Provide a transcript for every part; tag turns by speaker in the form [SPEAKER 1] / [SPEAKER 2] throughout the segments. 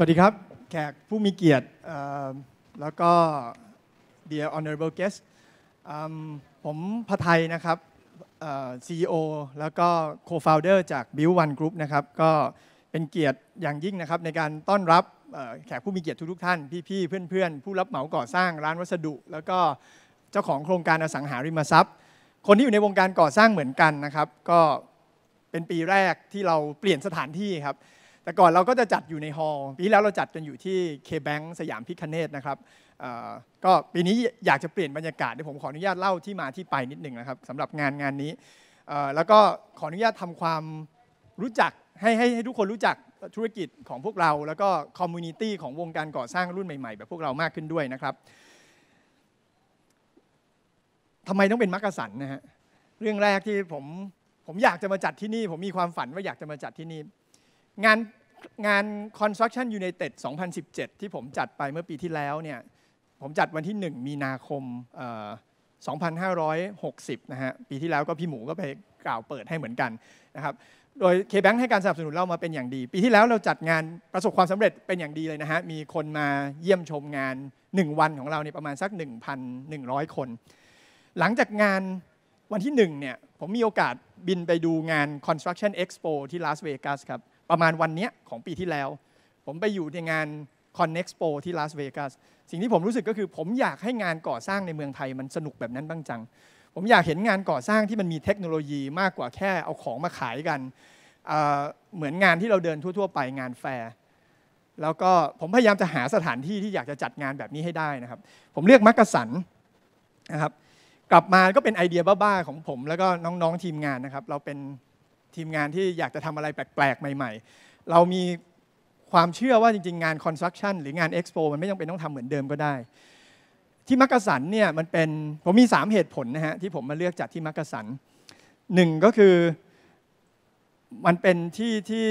[SPEAKER 1] สวัสดีครับแขกผู้มีเกียรติแล้วก็ dear honorable guest ผมพไทยนะครับ CEO แล้วก็ co-founder จาก Build One Group นะครับก็เป็นเกียรติอย่างยิ่งนะครับในการต้อนรับแขกผู้มีเกียรติทุกท่านพี่ๆเพื่อนๆผู้รับเหมาก่อสร้างร้านวัสดุ แล้วก็เจ้าของโครงการอสังหาริมทรัพย์ คนที่อยู่ในวงการก่อสร้างเหมือนกันนะครับ ก็เป็นปีแรกที่เราเปลี่ยนสถานที่ครับแต่ก่อนเราก็จะจัดอยู่ในฮอลล์ ปีแล้วเราจัดกันอยู่ที่ K-Bank สยามพิคเนตนะครับก็ปีนี้อยากจะเปลี่ยนบรรยากาศเดี๋ยวผมขออนุญาตเล่าที่มาที่ไปนิดหนึ่งนะครับสำหรับงานงานนี้แล้วก็ขออนุญาตทำความรู้จักให้ให้ให้ทุกคนรู้จักธุรกิจของพวกเราแล้วก็คอมมูนิตี้ของวงการก่อสร้างรุ่นใหม่ๆแบบพวกเรามากขึ้นด้วยนะครับทำไมต้องเป็นมักกะสันนะฮะเรื่องแรกที่ผมผมอยากจะมาจัดที่นี่ผมมีความฝันว่าอยากจะมาจัดที่นี่งานงาน Construction United 2017 ที่ผมจัดไปเมื่อปีที่แล้วเนี่ย ผมจัดวันที่ 1 มีนาคม2560นะฮะปีที่แล้วก็พี่หมูก็ไปกล่าวเปิดให้เหมือนกันนะครับ โดย K-Bank ให้การสนับสนุนเรามาเป็นอย่างดีปีที่แล้วเราจัดงานประสบความสำเร็จเป็นอย่างดีเลยนะฮะมีคนมาเยี่ยมชมงาน 1 วันของเราเนี่ยประมาณสัก 1,100 คน หลังจากงานวันที่1เนี่ยผมมีโอกาสบินไปดูงาน Construction Expo ที่ลาสเวกัสครับประมาณวันนี้ของปีที่แล้ว ผมไปอยู่ในงาน Connexpo ที่ลาสเวกัสสิ่งที่ผมรู้สึกก็คือผมอยากให้งานก่อสร้างในเมืองไทยมันสนุกแบบนั้นบ้างจัง ผมอยากเห็นงานก่อสร้างที่มันมีเทคโนโลยีมากกว่าแค่เอาของมาขายกันเเหมือนงานที่เราเดินทั่ว ๆ ไปงานแฟร์แล้วก็ผมพยายามจะหาสถานที่ที่อยากจะจัดงานแบบนี้ให้ได้นะครับ ผมเลือกมักกะสันนะครับกลับมาก็เป็นไอเดียบ้าๆของผมแล้วก็น้องๆทีมงานนะครับเราเป็นทีมงานที่อยากจะทำอะไรแปลกๆใหม่ ๆ เรามีความเชื่อว่าจริง ๆงานคอนสตรักชั่นหรืองานเอ็กซ์โปมันไม่จำเป็นต้องทำเหมือนเดิมก็ได้ ที่มักกะสันเนี่ยมันเป็นผมมี3เหตุผลนะฮะที่ผมมาเลือกจัดที่มักกะสันหนึ่งก็คือมันเป็นที่ที่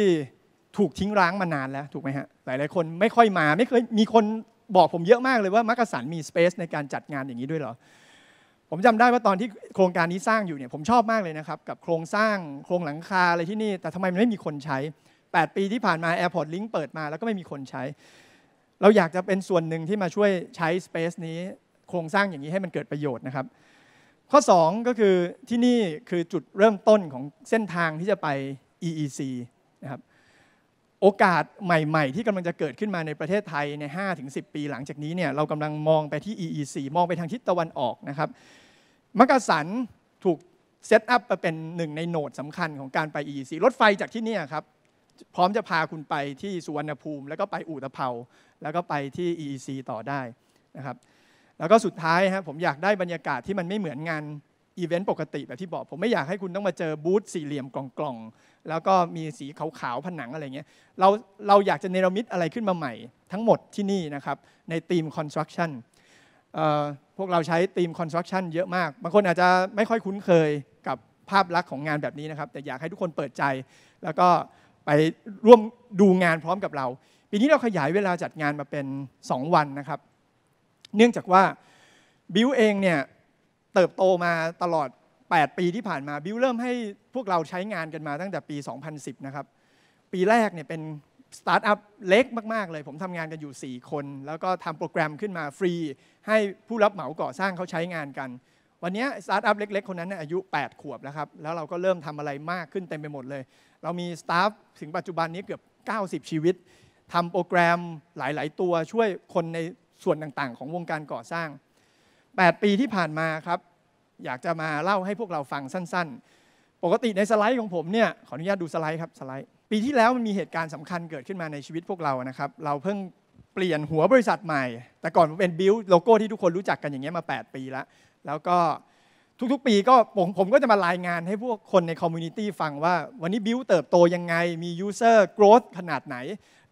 [SPEAKER 1] ถูกทิ้งร้างมานานแล้วถูกไหมฮะหลายๆคนไม่ค่อยมาไม่เคยมีคนบอกผมเยอะมากเลยว่ามักกะสันมีสเปซในการจัดงานอย่างนี้ด้วยเหรอผมจำได้ว่าตอนที่โครงการนี้สร้างอยู่เนี่ยผมชอบมากเลยนะครับ กับโครงสร้างโครงหลังคาอะไรที่นี่แต่ทำไมมันไม่มีคนใช้ 8 ปีที่ผ่านมา Airport Link เปิดมาแล้วก็ไม่มีคนใช้ เราอยากจะเป็นส่วนหนึ่งที่มาช่วยใช้ Space นี้ โครงสร้างอย่างนี้ให้มันเกิดประโยชน์นะครับ ข้อ 2 ก็คือที่นี่คือจุดเริ่มต้นของเส้นทางที่จะไป EEC นะครับโอกาสใหม่ๆ ที่กำลังจะเกิดขึ้นมาในประเทศไทยใน5-10 ปีหลังจากนี้เนี่ยเรากำลังมองไปที่ EEC มองไปทางทิศตะวันออกนะครับมักกะสันถูกเซตอัพมาเป็นหนึ่งในโหนดสำคัญของการไป EEC รถไฟจากที่นี่ครับพร้อมจะพาคุณไปที่สุวรรณภูมิแล้วก็ไปอุตภเปาแล้วก็ไปที่ EEC ต่อได้นะครับแล้วก็สุดท้ายฮะผมอยากได้บรรยากาศที่มันไม่เหมือนงานอีเวนต์ปกติแบบที่บอกผมไม่อยากให้คุณต้องมาเจอบูธสี่เหลี่ยมกล่องแล้วก็มีสีขาวๆผนังอะไรเงี้ยเราเราอยากจะเนรมิตอะไรขึ้นมาใหม่ ทั้งหมดที่นี่นะครับในทีมคอนสตรักชั่นพวกเราใช้ทีมคอนสตรักชั่นเยอะมากบางคนอาจจะไม่ค่อยคุ้นเคยกับภาพลักษณ์ของงานแบบนี้นะครับ แต่อยากให้ทุกคนเปิดใจ แล้วก็ไปร่วมดูงานพร้อมกับเราปีนี้เราขยายเวลาจัดงานมาเป็น 2 วันนะครับ เนื่องจากว่าบิวเองเนี่ยเติบโตมาตลอด8 ปีที่ผ่านมาบิวเริ่มให้พวกเราใช้งานกันมาตั้งแต่ปี 2010 นะครับปีแรกเนี่ยเป็นสตาร์ทอัพเล็กมากๆเลยผมทำงานกันอยู่ 4 คน แล้วก็ทำโปรแกรมขึ้นมาฟรี ให้ผู้รับเหมาก่อสร้างเขาใช้งานกัน วันนี้สตาร์ทอัพเล็กๆคนนั้นอายุ 8 ขวบ แล้วครับแล้วเราก็เริ่มทำอะไรมากขึ้นเต็มไปหมดเลย เรามีสตาฟถึงปัจจุบันนี้เกือบ90 ชีวิตทำโปรแกรมหลาย ๆ ตัวช่วยคนในส่วนต่างๆ ของวงการก่อสร้าง 8 ปีที่ผ่านมาครับอยากจะมาเล่าให้พวกเราฟังสั้นๆ ปกติในสไลด์ของผมเนี่ย ขออนุญาตดูสไลด์ครับ สไลด์ ปีที่แล้วมันมีเหตุการณ์สำคัญเกิดขึ้นมาในชีวิตพวกเรานะครับ เราเพิ่งเปลี่ยนหัวบริษัทใหม่ แต่ก่อนเป็นบิลโลโก้ที่ทุกคนรู้จักกันอย่างเงี้ยมา 8 ปีแล้ว แล้วก็ทุกๆ ปีก็ผมผมก็จะมารายงาน ให้พวกคนในคอมมูนิตี้ฟังว่าวันนี้บิลเติบโตยังไง มียูเซอร์กรอสขนาดไหน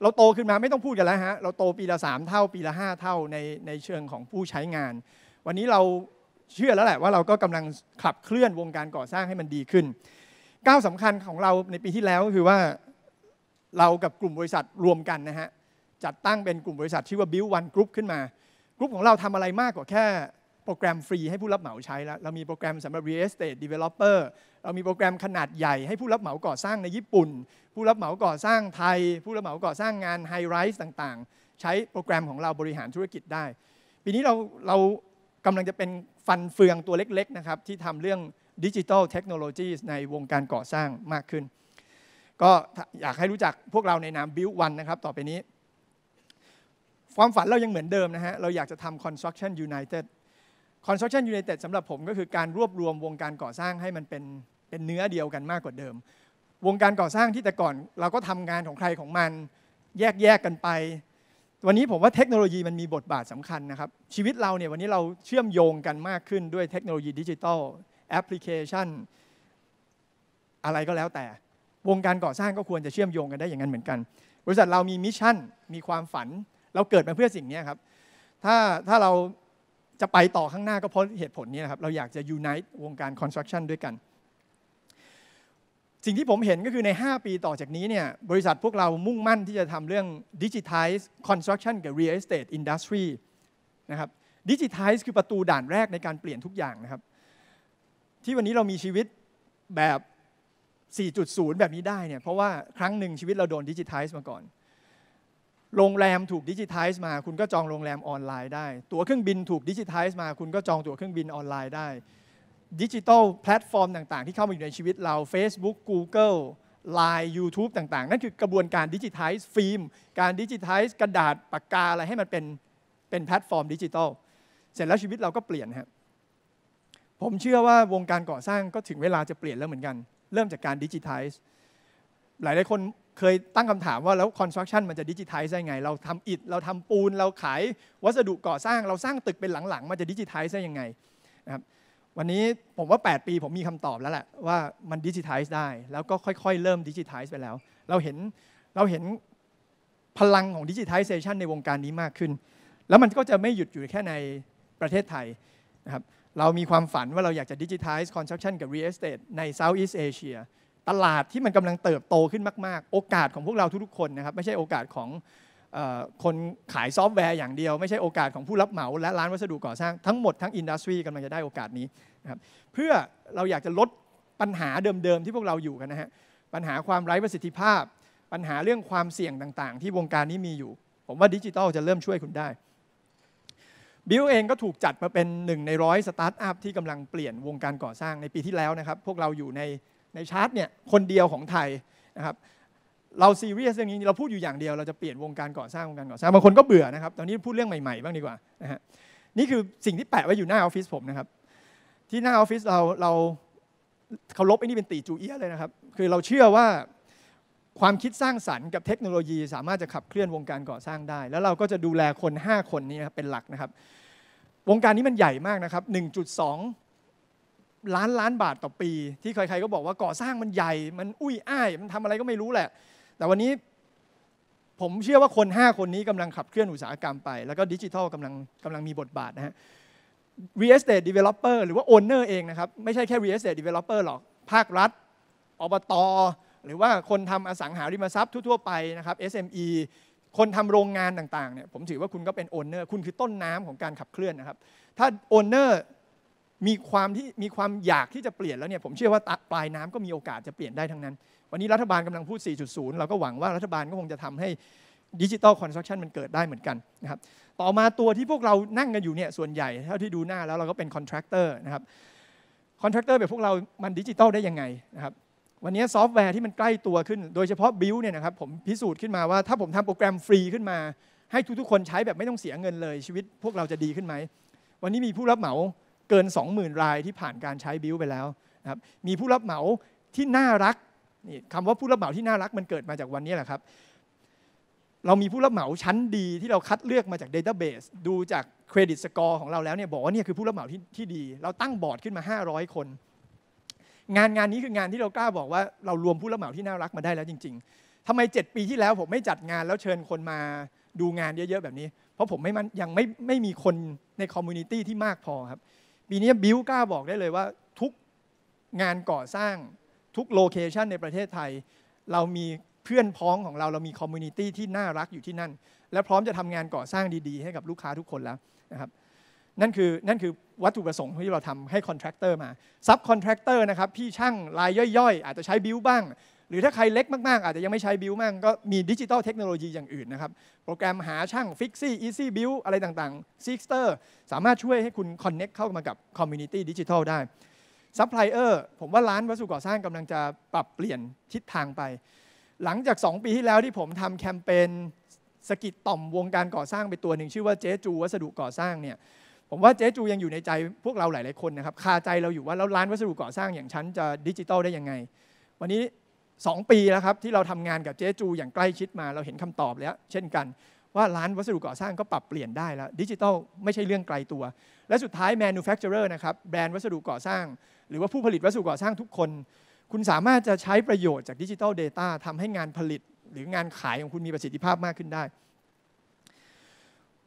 [SPEAKER 1] เราโตขึ้นมาไม่ต้องพูดกันแล้วฮะ เราโตปีละ 3 เท่า ปีละ 5 เท่าในในเชิงของผู้ใช้งาน วันนี้เราเชื่อแล้วแหละว่าเราก็กำลังขับเคลื่อนวงการก่อสร้างให้มันดีขึ้นก้าวสำคัญของเราในปีที่แล้วก็คือว่าเรากับกลุ่มบริษัทรวมกันนะฮะจัดตั้งเป็นกลุ่มบริษัทชื่อว่า Build One Group ขึ้นมากลุ่มของเราทำอะไรมากกว่าแค่ โปรแกรมฟรี ให้ผู้รับเหมาใช้แล้วเรามีโปรแกรมสำหรับ real estate developer เรามีโปรแกรมขนาดใหญ่ให้ผู้รับเหมาก่อสร้างในญี่ปุ่น ผู้รับเหมาก่อสร้างไทย ผู้รับเหมาก่อสร้างงานไฮไรส์ต่างๆ ใช้โปรแกรมของเราบริหารธุรกิจได้ปีนี้เราเรากำลังจะเป็นฟันเฟืองตัวเล็กๆ นะครับที่ทำเรื่องดิจิทัลเทคโนโลยีในวงการก่อสร้างมากขึ้น ก็อยากให้รู้จักพวกเราในนามบิววันนะครับ ต่อไปนี้ความฝันเรายังเหมือนเดิมนะฮะเราอยากจะทำ Construction United Construction United สำหรับผมก็คือการรวบรวมวงการก่อสร้างให้มันเป็นเป็นเนื้อเดียวกันมากกว่าเดิม วงการก่อสร้างที่แต่ก่อน เราก็ทำงานของใครของมันแยกแยกกันไปวันนี้ผมว่าเทคโนโลยีมันมีบทบาทสำคัญนะครับชีวิตเราเนี่ยวันนี้เราเชื่อมโยงกันมากขึ้นด้วยเทคโนโลยีดิจิทัลแอปพลิเคชันอะไรก็แล้วแต่วงการก่อสร้างก็ควรจะเชื่อมโยงกันได้อย่างนั้นเหมือนกัน บริษัทเรามีมิชชั่นมีความฝันเราเกิดมาเพื่อสิ่งนี้ครับถ้าถ้าเราจะไปต่อข้างหน้าก็เพราะเหตุผลนี้นะครับเราอยากจะยูไนต์วงการคอนสตรักชั่นด้วยกันสิ่งที่ผมเห็นก็คือใน 5 ปีต่อจากนี้เนี่ยบริษัทพวกเรามุ่งมั่นที่จะทำเรื่อง Digitize Construction กับ Real Estate Industry นะครับ Digitize คือประตูด่านแรกในการเปลี่ยนทุกอย่างนะครับที่วันนี้เรามีชีวิตแบบ 4.0 แบบนี้ได้เนี่ยเพราะว่าครั้งหนึ่งชีวิตเราโดนดิจิทัลมาก่อน โรงแรมถูกดิจิทัลมาคุณก็จองโรงแรมออนไลน์ได้ ตั๋วเครื่องบินถูกดิจิทัลมา คุณก็จองตั๋วเครื่องบินออนไลน์ได้ดิจิทัลแพลตฟอร์มต่าง ๆ ที่เข้ามาอยู่ในชีวิต เรา Facebook Google Line YouTube ต่างๆ นั่นคือกระบวนการดิจิทัลฟิล์มการดิจิทัลกระดาษปากกาอะไรให้มันเป็นเป็นแพลตฟอร์มดิจิทัลเสร็จแล้วชีวิตเราก็เปลี่ยนครับผมเชื่อว่าวงการก่อสร้างก็ถึงเวลาจะเปลี่ยนแล้วเหมือนกัน เริ่มจากการดิจิทัลหลายหลายคนเคยตั้งคำถามว่าแล้วคอนสตรักชั่นมันจะดิจิทัลได้ไง เราทำอิฐเราทำปูนเราขายวัสดุก่อสร้าง เราสร้างตึกเป็นหลังๆมันจะดิจิทัลได้ยังไงนะครับวันนี้ผมว่า 8 ปีผมมีคำตอบแล้วแหละว่ามันดิจิทัลได้ แล้วก็ค่อยๆ เริ่มดิจิทัลไปแล้วเราเห็นเราเห็นพลังของดิจิทัลเซชันในวงการนี้มากขึ้น แล้วมันก็จะไม่หยุดอยู่แค่ในประเทศไทยนะครับเรามีความฝันว่าเราอยากจะดิจิทัลคอนซัคชันกับรีส l ตทใน Southeast Asia ตลาดที่มันกำลังเติบโตขึ้นมากๆโอกาสของพวกเราทุกๆคนนะครับ ไม่ใช่โอกาสของคนขายซอฟต์แวร์อย่างเดียวไม่ใช่โอกาสของผู้รับเหมา และร้านวัสดุก่อสร้างทั้งหมดทั้งอินดัสทรีกำลังจะได้โอกาสนี้นะครับเพื่อเราอยากจะลดปัญหาเดิมๆที่พวกเราอยู่กันนะฮะปัญหาความไร้ประสิทธิภาพ ปัญหาเรื่องความเสี่ยงต่างๆ ที่วงการนี้มีอยู่ ผมว่าดิจิทัลจะเริ่มช่วยคุณได้บิลเองก็ถูกจัดมาเป็นหนึ่งในร้อยสตาร์ทอัพที่กำลังเปลี่ยนวงการก่อสร้างในปีที่แล้วนะครับ พวกเราอยู่ในในชาร์ตเนี่ยคนเดียวของไทยนะครับเราซีเรียสเรื่องนี้เราพูดอยู่อย่างเดียวเราจะเปลี่ยนวงการก่อสร้างวงการก่อสร้างบางคนก็เบื่อนะครับตอนนี้พูดเรื่องใหม่ๆบ้างดีกว่านะฮะนี่คือสิ่งที่แปะไว้อยู่หน้าออฟฟิศผมนะครับที่หน้าออฟฟิศเราเราเคารพไอ้นี่เป็นตีจูเอียเลยนะครับคือเราเชื่อว่าความคิดสร้างสรรค์กับเทคโนโลยี สามารถจะขับเคลื่อนวงการก่อสร้างได้ แล้วเราก็จะดูแลคน 5 คนนี้เป็นหลักนะครับวงการนี้มันใหญ่มากนะครับ1.2ล้านล้านบาทต่อปี ที่ใครๆก็บอกว่าก่อสร้างมันใหญ่มันอุ้ยอ้ายมันทำอะไรก็ไม่รู้แหละแต่วันนี้ผมเชื่อว่าคน 5 คนนี้กำลังขับเคลื่อนอุตสาหกรรมไป แล้วก็ดิจิทัลกำลังกำลังมีบทบาทนะฮะ real estate developer หรือว่า owner เองนะครับไม่ใช่แค่ real estate developer หรอกภาครัฐอบตหรือว่าคนทำอสังหาริมทรัพย์ทั่วๆไปนะครับ SME คนทำโรงงานต่างๆเนี่ยผมถือว่าคุณก็เป็น owner คุณคือต้นน้ำของการขับเคลื่อนนะครับถ้า owner มีความที่มีความอยากที่จะเปลี่ยนแล้วเนี่ยผมเชื่อว่าปลายน้ำก็มีโอกาสจะเปลี่ยนได้ทั้งนั้นวันนี้รัฐบาลกำลังพูด 4.0 เราก็หวังว่ารัฐบาลก็คงจะทำให้ดิจิตอลคอนสตรักชั่นมันเกิดได้เหมือนกันนะครับ ต่อมาตัวที่พวกเรานั่งกันอยู่เนี่ยส่วนใหญ่เท่าที่ดูหน้าแล้วเราก็เป็นคอนแทคเตอร์นะครับ คอนแทคเตอร์แบบพวกเรา มันดิจิตอลได้ยังไงนะครับ วันนี้ซอฟต์แวร์ที่มันใกล้ตัวขึ้น โดยเฉพาะบิลเนี่ยนะครับ ผมพิสูจน์ขึ้นมาว่า ถ้าผมทำโปรแกรมฟรีขึ้นมา ให้ทุกๆ คนใช้แบบไม่ต้องเสียเงินเลยชีวิตพวกเราจะดีขึ้นไหมวันนี้มีผู้รับเหมาเกิน 20,000รายที่ผ่านการใช้บิลไปแล้วนะครับมีผู้รับเหมาที่น่ารักนี่คำว่าผู้รับเหมาที่น่ารักมันเกิดมาจากวันนี้แหละครับ เรามีผู้รับเหมาชั้นดี ที่เราคัดเลือกมาจากเดต้าเบสดูจากเครดิตสกอร์ของเราแล้วเนี่ยบอกว่านี่คือผู้รับเหมาที่ที่ดี เราตั้งบอร์ดขึ้นมา 500 คน งานงานนี้คืองานที่เรากล้าบอกว่าเรารวมผู้รับเหมาที่น่ารักมาได้แล้วจริง ๆ ทำไม 7 ปีที่แล้วผมไม่จัดงานแล้วเชิญคนมาดูงานเยอะๆแบบนี้ เพราะผมไม่มันยังไม่ไม่มีคนในคอมมูนิตี้ที่มากพอครับปีนี้บิวกล้าบอกได้เลยว่าทุกงานก่อสร้างทุกโลเคชันในประเทศไทยเรามีเพื่อนพ้องของเราเรามีคอมมูนิตี้ที่น่ารักอยู่ที่นั่น และพร้อมจะทำงานก่อสร้างดีๆ ให้กับลูกค้าทุกคนแล้วนะครับนั่นคือนั่นคือวัตถุประสงค์ที่เราทำให้คอนแทคเตอร์มาซับคอนแทคเตอร์นะครับพี่ช่างรายย่อยๆ อาจจะใช้บิลบ้างหรือถ้าใครเล็กมากๆ อาจจะยังไม่ใช้บิลมากก็มีดิจิตอลเทคโนโลยีอย่างอื่นนะครับโปรแกรมหาช่างฟิกซี่อีซี่บิลอะไรต่างๆซิกเตอร์สามารถช่วยให้คุณคอนเน็กเข้ามากับคอมมูนิตี้ดิจิทัลได้ซัพพลายเออร์ผมว่าร้านวัสดุก่อสร้างกำลังจะปรับเปลี่ยนทิศทางไป หลังจาก 2 ปีที่แล้วที่ผมทำแคมเปญสกิดต่อมวงการก่อสร้างไปตัวหนึ่งชื่อว่าเจ๊จูวัสดุก่อสร้างเนี่ยผมว่าเจ๊จูยังอยู่ในใจพวกเราหลาย ๆคนนะครับคาใจเราอยู่ว่าแล้วร้านวัสดุก่อสร้าง อย่างฉันจะดิจิตอลได้ยังไง วันนี้ 2 ปีแล้วครับที่เราทำงานกับเจ๊จูอย่างใกล้ชิดมาเราเห็นคำตอบแล้ว เช่นกัน ว่าร้านวัสดุก่อสร้างก็ปรับเปลี่ยนได้แล้วดิจิตอลไม่ใช่เรื่องไกลตัว และสุดท้ายแมนูแฟคเจอร์นะครับแบรนด์วัสดุก่อสร้างหรือว่าผู้ผลิตวัสดุก่อสร้างทุกคน คุณสามารถจะใช้ประโยชน์จากดิจิทัล Data ทำให้งานผลิตหรืองานขายของคุณมีประสิทธิภาพมากขึ้นได้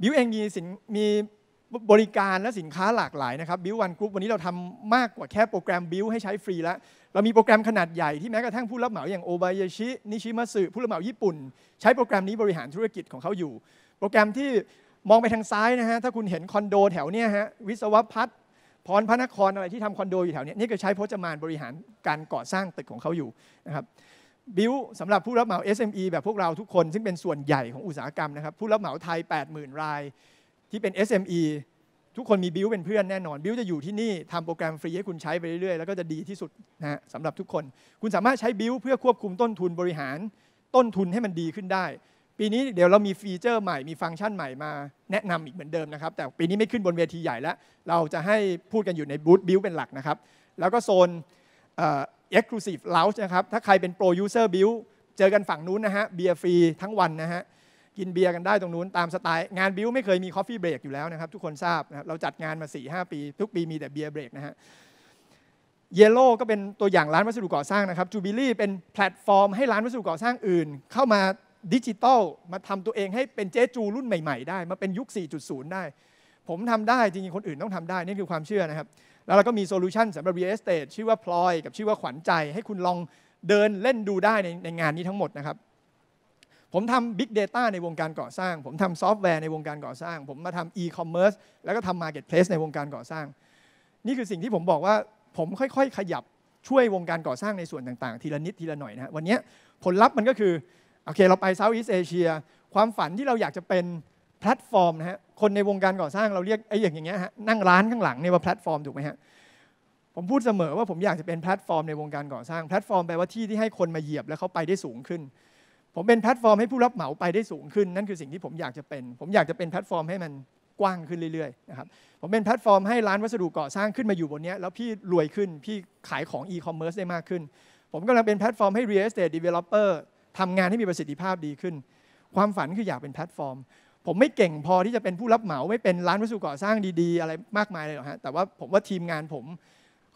[SPEAKER 1] บิวเองมีสินมีบริการและสินค้าหลากหลายนะครับบิววันกรุ๊ปวันนี้เราทำมากกว่าแค่โปรแกรมบิวให้ใช้ฟรีแล้วเรามีโปรแกรมขนาดใหญ่ที่แม้กระทั่งผู้รับเหมาอย่างโอบายาชินิชิมะสึผู้รับเหมาญี่ปุ่น ใช้โปรแกรมนี้บริหารธุรกิจของเขาอยู่ โปรแกรมที่มองไปทางซ้ายนะฮะถ้าคุณเห็นคอนโดแถวเนี้ยฮะวิศวพัฒน์พรพระนครอะไรที่ทำคอนโดอยู่แถวนี้นี่ก็ใช้พจมานบริหารการก่อสร้างตึกของเขาอยู่นะครับบิลสำหรับผู้รับเหมา SME แบบพวกเราทุกคนซึ่งเป็นส่วนใหญ่ของอุตสาหกรรมนะครับ ผู้รับเหมาไทย 80,000 รายที่เป็น SME ทุกคนมีบิลเป็นเพื่อนแน่นอน บิลจะอยู่ที่นี่ทำโปรแกรมฟรีให้คุณใช้ไปเรื่อยๆแล้วก็จะดีที่สุดนะฮะสำหรับทุกคน คุณสามารถใช้บิลเพื่อควบคุมต้นทุนบริหารต้นทุนให้มันดีขึ้นได้ปีนี้เดี๋ยวเรามีฟีเจอร์ใหม่ มีฟังก์ชันใหม่มาแนะนำอีกเหมือนเดิมนะครับแต่ปีนี้ไม่ขึ้นบนเวทีใหญ่แล้วเราจะให้พูดกันอยู่ในบูธบิลเป็นหลักนะครับแล้วก็โซนเอ็กซ์คลูซีฟเลาส์นะครับถ้าใครเป็นโปรยูเซอร์บิลเจอกันฝั่งนู้นนะฮะเบียร์ฟรีทั้งวันนะฮะกินเบียร์กันได้ตรงนู้นตามสไตล์งานบิลไม่เคยมีคอฟฟี่เบรกอยู่แล้วนะครับ ทุกคนทราบนะครับเราจัดงานมา4ีหปี ทุกปีมีแต่เบียร์เบรกนะฮะเยลโล่ก็เป็นตัวอย่างร้านวัสดุก่อสร้างนะครับจูบิลี่เป็นแพลตฟอร์มให้ร้านวัสดุก่อสร้างอื่นเข้ามาดิจิตอลมาทำตัวเองให้เป็นเจ๊จูรุ่นใหม่ๆได้มาเป็นยุค 4.0ได้ผมทำได้จริงๆคนอื่นต้องทำได้นี่คือความเชื่อนะครับ แล้วเราก็มีโซลูชันสำหรับ real estate ชื่อว่าพลอยกับชื่อว่าขวัญใจ ให้คุณลองเดินเล่นดูได้ในในงานนี้ทั้งหมดนะครับผมทำ Big Data ในวงการก่อสร้าง ผมทำซอฟต์แวร์ในวงการก่อสร้าง ผมมาทำ e-commerce แล้วก็ทำ marketplace ในวงการก่อสร้าง นี่คือสิ่งที่ผมบอกว่าผมค่อยๆขยับช่วยวงการก่อสร้างในส่วนต่างๆ ทีละนิดทีละหน่อยนะวันนี้ผลลัพธ์มันก็คือโอเคเราไปเซาท์อีสเอเชียความฝันที่เราอยากจะเป็นแพลตฟอร์มนะฮะคนในวงการก่อสร้างเราเรียกไอ้อย่างอย่างเงี้ยฮะนั่งร้านข้างหลังเนี่ยว่าแพลตฟอร์มถูกไหมฮะผมพูดเสมอว่าผมอยากจะเป็นแพลตฟอร์มในวงการก่อสร้างแพลตฟอร์มแปลว่าที่ที่ให้คนมาเหยียบแล้วเขาไปได้สูงขึ้น ผมเป็นแพลตฟอร์มให้ผู้รับเหมาไปได้สูงขึ้นนั่นคือสิ่งที่ผมอยากจะเป็นผมอยากจะเป็นแพลตฟอร์มให้มันกว้างขึ้นเรื่อยๆนะครับผมเป็นแพลตฟอร์มให้ร้านวัสดุก่อสร้างขึ้นมาอยู่บนนี้แล้วพี่รวยขึ้นพี่ขายของอีคอมเมิร์ซได้มากขึ้น ผมกำลังเป็นแพลตฟอร์มให้ real estate developer ทำงานให้มีประสิทธิภาพดีขึ้น ความฝันคืออยากเป็นแพลตฟอร์ม ผมไม่เก่งพอที่จะเป็นผู้รับเหมาไม่เป็นร้านวัสดุก่อสร้างดีๆ อะไรมากมายเลยหรอกฮะแต่ว่าผมว่าทีมงานผม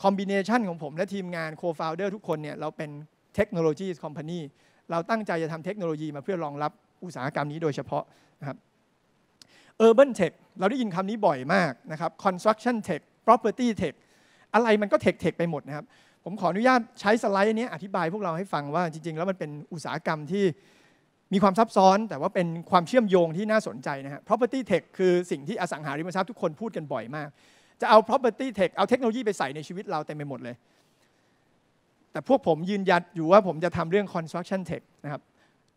[SPEAKER 1] คอมบิเนชันของผม และทีมงานโคฟาวเดอร์ทุกคนเนี่ยเราเป็นเทคโนโลยีคอมพานีเราตั้งใจจะทำเทคโนโลยีมาเพื่อรองรับอุตสาหกรรมนี้โดยเฉพาะนะครับ Urban Tech เราได้ยินคำนี้บ่อยมากนะครับ Construction Tech Property Tech อะไรมันก็เทคเทคไปหมดนะครับผมขออนุญาตใช้สไลด์นี้อธิบายพวกเราให้ฟังว่าจริงๆแล้วมันเป็นอุตสาหกรรมที่มีความซับซ้อนแต่ว่าเป็นความเชื่อมโยงที่น่าสนใจนะฮะ property tech คือสิ่งที่อสังหาริมทรัพย์ทุกคนพูดกันบ่อยมาก จะเอา property tech เอาเทคโนโลยีไปใส่ในชีวิตเราเต็มไปหมดเลย แต่พวกผมยืนยันอยู่ว่าผมจะทำเรื่อง construction tech นะครับ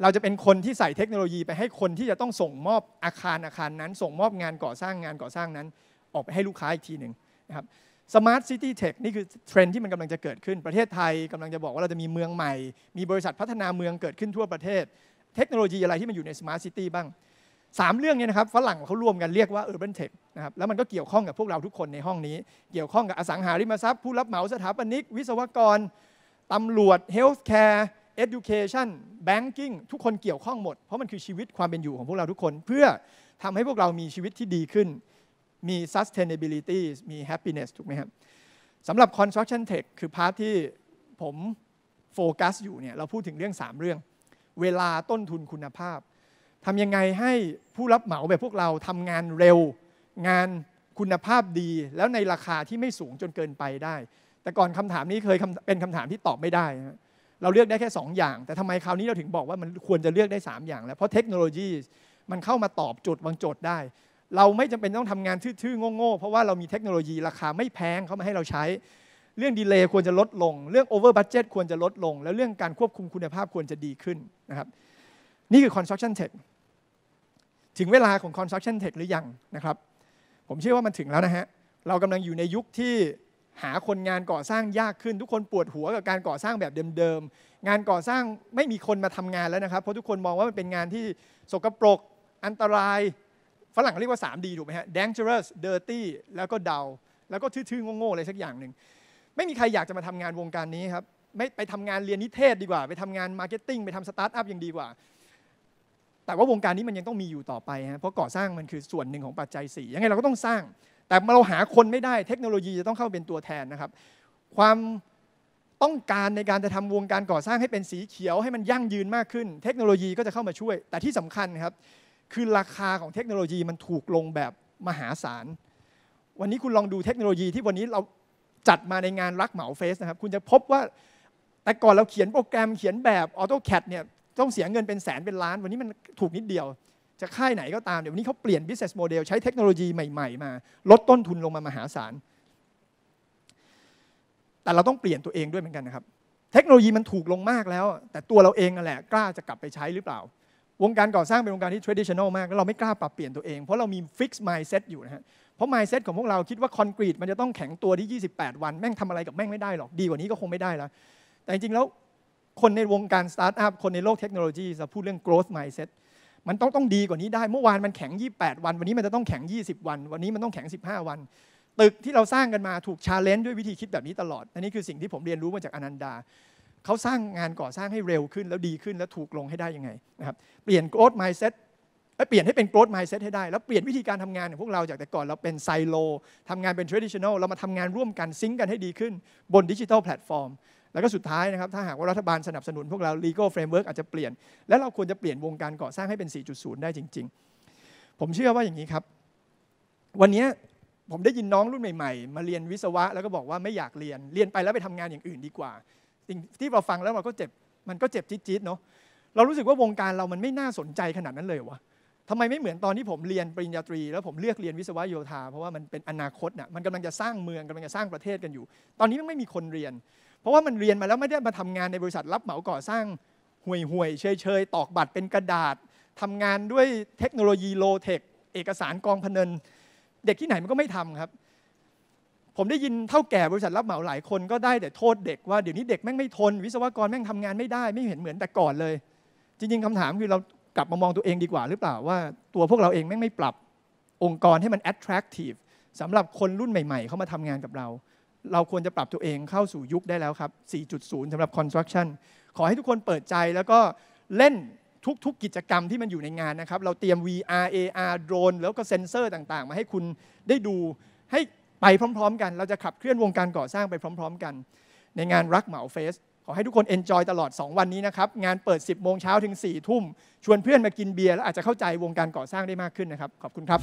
[SPEAKER 1] เราจะเป็นคนที่ใส่เทคโนโลยีไปให้คนที่จะต้องส่งมอบอาคารอาคารนั้น ส่งมอบงานก่อสร้างงานก่อสร้างนั้นออกไปให้ลูกค้าอีกทีหนึ่งนะครับสมาร์ทซิตี้เทคนี่คือเทรนที่มันกำลังจะเกิดขึ้นประเทศไทยกำลังจะบอกว่าเราจะมีเมืองใหม่ มีบริษัทพัฒนาเมืองเกิดขึ้นทั่วประเทศ เทคโนโลยีอะไรที่มันอยู่ในสมาร์ทซิตี้บ้าง 3 เรื่องนี้นะครับฝรั่งเขารวมกันเรียกว่าเออร์เบิร์นะครับแล้วมันก็เกี่ยวข้องกับพวกเราทุกคนในห้องนี้ เกี่ยวข้องกับอสังหาริมทรัพย์ ผู้รับเหมาสถาปนิกวิศวกรตำรวจเฮลท์แคร์เอ d u c a t i o n b a n k i n ทุกคนเกี่ยวข้องหมด เพราะมันคือชีวิตความเป็นอยู่ของพวกเราทุกคน เพื่อทำให้พวกเรามีชีวิตที่ดีขึ้นมี sustainability มี happiness ถูกไหมครับสำหรับ construction tech คือพาร์ทที่ผมโฟกัสอยู่เนี่ยเราพูดถึงเรื่อง 3 เรื่อง เวลาต้นทุนคุณภาพทำยังไงให้ผู้รับเหมาแบบพวกเราทำงานเร็ว งานคุณภาพดี แล้วในราคาที่ไม่สูงจนเกินไปได้ แต่ก่อนคำถามนี้เคยเป็นคำถามที่ตอบไม่ได้เราเลือกได้แค่ 2 อย่าง แต่ทำไมคราวนี้เราถึงบอกว่ามันควรจะเลือกได้ 3 อย่างแล้วเพราะเทคโนโลยีมันเข้ามาตอบโจทย์บางโจทย์ได้เราไม่จำเป็นต้องทำงานทื่อๆโง่ๆเพราะว่าเรามีเทคโนโลยีราคาไม่แพงเขามาให้เราใช้ เรื่องดีเลย์ควรจะลดลง เรื่องโอเวอร์บัตเจ็ตควรจะลดลง แล้วเรื่องการควบคุมคุณภาพควรจะดีขึ้นนะครับนี่คือคอนสตรั c ชั่นเทคถึงเวลาของคอนสตรั c ชั่นเทคหรือยังนะครับ ผมเชื่อว่ามันถึงแล้วนะฮะเรากำลังอยู่ในยุคที่หาคนงานก่อสร้างยากขึ้น ทุกคนปวดหัวกับการก่อสร้างแบบเดิมๆงานก่อสร้างไม่มีคนมาทำงานแล้วนะครับเพราะทุกคนมองว่ามันเป็นงานที่สกปรกอันตรายฝรั่งเรียกว่า 3D ถูกไหมฮะ dangerous dirty แล้วก็เดา แล้วก็ทื่อๆโง่ๆอะไรสักอย่างหนึ่ง ไม่มีใครอยากจะมาทำงานวงการนี้ครับ ไม่ไปทำงานเรียนนิเทศดีกว่า ไปทำงานมาร์เก็ตติ้งไปทำสตาร์ทอัพยังดีกว่า แต่ว่าวงการนี้มันยังต้องมีอยู่ต่อไปฮะเพราะก่อสร้างมันคือส่วนหนึ่งของปัจจัย4ยังไงเราก็ต้องสร้าง แต่เราหาคนไม่ได้ เทคโนโลยีจะต้องเข้าเป็นตัวแทนนะครับ ความต้องการในการจะทำวงการก่อสร้างให้เป็นสีเขียว ให้มันยั่งยืนมากขึ้น เทคโนโลยีก็จะเข้ามาช่วย แต่ที่สำคัญครับคือราคาของเทคโนโลยีมันถูกลงแบบมหาศาล วันนี้คุณลองดูเทคโนโลยีที่วันนี้เราจัดมาในงานรักเหมาเฟสนะครับ คุณจะพบว่าแต่ก่อนเราเขียนโปรแกรมเขียนแบบออโต้แคดเนี่ยต้องเสียเงินเป็นแสนเป็นล้าน วันนี้มันถูกนิดเดียว จะค่ายไหนก็ตามเดี๋ยววันนี้เขาเปลี่ยน business model ใช้เทคโนโลยีใหม่ๆมาลดต้นทุนลงมามหาศาล แต่เราต้องเปลี่ยนตัวเองด้วยเหมือนกันนะครับ เทคโนโลยีมันถูกลงมากแล้ว แต่ตัวเราเองนั่นแหละกล้าจะกลับไปใช้หรือเปล่าวงการก่อสร้างเป็นวงการที่ traditional มากแล้วเราไม่กล้าปรับเปลี่ยนตัวเองเพราะเรามี fix mindset อยู่นะฮะเพราะ mindset ของพวกเราคิดว่าคอนกรีตมันจะต้องแข็งตัวที่ 28 วัน แม่งทำอะไรกับแม่งไม่ได้หรอกดีกว่านี้ก็คงไม่ได้แล้วแต่จริงๆแล้วคนในวงการสตาร์ทอัพคนในโลกเทคโนโลยี จะพูดเรื่อง growth mindset มันต้องต้องดีกว่านี้ได้เมื่อวานมันแข็ง 28 วัน วันนี้มันจะต้องแข็ง 20 วัน วันนี้มันต้องแข็ง 15 วัน ตึกที่เราสร้างกันมาถูกชาเลนจ์ด้วยวิธีคิดแบบนี้ตลอดอันนี้คือสิ่งที่ผมเรียนรู้มาจากอนันดาเขาสร้างงานก่อสร้างให้เร็วขึ้นแล้วดีขึ้นแล้วถูกลงให้ได้ยังไงนะครับเปลี่ยนโกลด์ไมล์เซ็ตเปลี่ยนให้เป็นโกลด์ไมล์เซ็ตให้ได้แล้วเปลี่ยนวิธีการทำงานของพวกเราจากแต่ก่อนเราเป็นไซโลทำงานเป็นทรดิชันอลเรามาทำงานร่วมกันซิงกันให้ดีขึ้นบนดิจิทัลแพลตฟอร์มแล้วก็สุดท้ายนะครับถ้าหากว่ารัฐบาลสนับสนุนพวกเรา legal framework อาจจะเปลี่ยน และเราควรจะเปลี่ยนวงการก่อสร้างให้เป็น 4.0 ได้จริง ๆ ผมเชื่อว่าอย่างนี้ครับ วันนี้ผมได้ยินน้องรุ่นใหม่ๆ มาเรียนวิศวะแล้วก็บอกว่าไม่อยากเรียนเรียนไปแล้วไปทำงานอย่างอื่นดีกว่าที่เราฟังแล้วเราก็เจ็บ มันก็เจ็บจี๊ดๆเนาะ เรารู้สึกว่าวงการเรามันไม่น่าสนใจขนาดนั้นเลยวะทำไมไม่เหมือนตอนที่ผมเรียนปริญญาตรี แล้วผมเลือกเรียนวิศวะโยธา เพราะว่ามันเป็นอนาคตน่ะมันกำลังจะสร้างเมืองกำลังจะสร้างประเทศกันอยู่ ตอนนี้มันไม่มีคนเรียน เพราะว่ามันเรียนมาแล้วไม่ได้มาทำงานในบริษัทรับเหมาก่อสร้าง ห่วยๆ เชยๆ ตอกบัตรเป็นกระดาษ ทำงานด้วยเทคโนโลยีโลเทค เอกสารกองพเนันเด็กที่ไหนมันก็ไม่ทำครับผมได้ยินเท่าแก่บริษัทรับเหมาหลายคนก็ได้แต่โทษเด็กว่าเดี๋ยวนี้เด็กแม่งไม่ทน วิศวกรแม่งทำงานไม่ได้ ไม่เห็นเหมือนแต่ก่อนเลย จริง ๆคำถามคือเรากลับมามองตัวเองดีกว่า หรือเปล่าว่าตัวพวกเราเองแม่งไม่ปรับองค์กรให้มัน attractive สำหรับคนรุ่นใหม่ๆเข้ามาทำงานกับเรา เราควรจะปรับตัวเองเข้าสู่ยุคได้แล้วครับ4.0สำหรับ construction ขอให้ทุกคนเปิดใจแล้วก็เล่นทุกๆกกิจกรรมที่มันอยู่ในงานนะครับ เราเตรียม VR AR โดรนแล้วก็เซนเซอร์ต่างๆ มาให้คุณได้ดูให้ไปพร้อมๆกัน เราจะขับเคลื่อนวงการก่อสร้างไปพร้อมๆ กัน ในงานรักเหมาเฟส ขอให้ทุกคนเอนจอยตลอด2 วันนี้นะครับ งานเปิด 10โมงเช้าถึง4ทุ่ม ชวนเพื่อนมากินเบียร์แล้วอาจจะเข้าใจวงการก่อสร้างได้มากขึ้นนะครับ ขอบคุณครับ